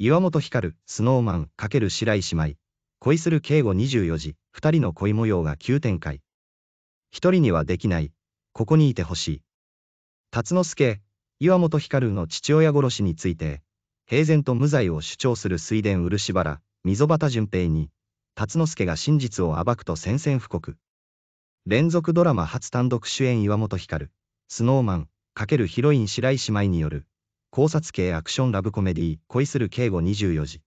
岩本光、スノーマン×白石舞。恋する敬語24時、二人の恋模様が急展開。一人にはできない。ここにいてほしい。辰之助、岩本光の父親殺しについて、平然と無罪を主張する水田漆原、溝端淳平に、辰之助が真実を暴くと宣戦布告。連続ドラマ初単独主演岩本光、スノーマン×ヒロイン白石舞による考察系アクションラブコメディ恋する敬語24時。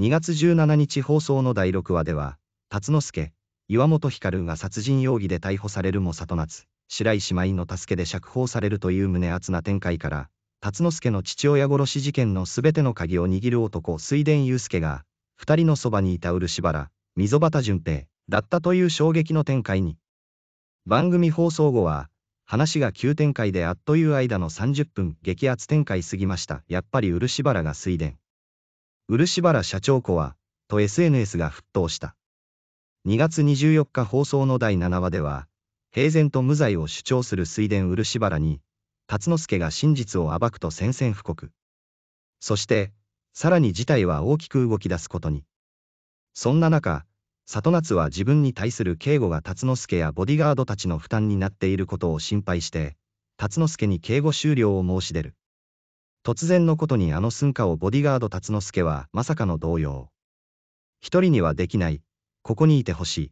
2月17日放送の第6話では、辰之助、岩本光が殺人容疑で逮捕されるも里夏、白石麻衣の助けで釈放されるという胸厚な展開から、辰之助の父親殺し事件の全ての鍵を握る男水田祐介が、二人のそばにいた漆原、溝端淳平、だったという衝撃の展開に。番組放送後は、話が急展開であっという間の30分激圧展開すぎました。やっぱり漆原が水田。漆原社長子は、と SNS が沸騰した。2月24日放送の第7話では、平然と無罪を主張する水田漆原に、辰之助が真実を暴くと宣戦布告。そして、さらに事態は大きく動き出すことに。そんな中、里夏は自分に対する警護が辰之助やボディガードたちの負担になっていることを心配して、辰之助に警護終了を申し出る。突然のことにあの寸歌をボディガード辰之助はまさかの動揺。一人にはできない、ここにいてほしい。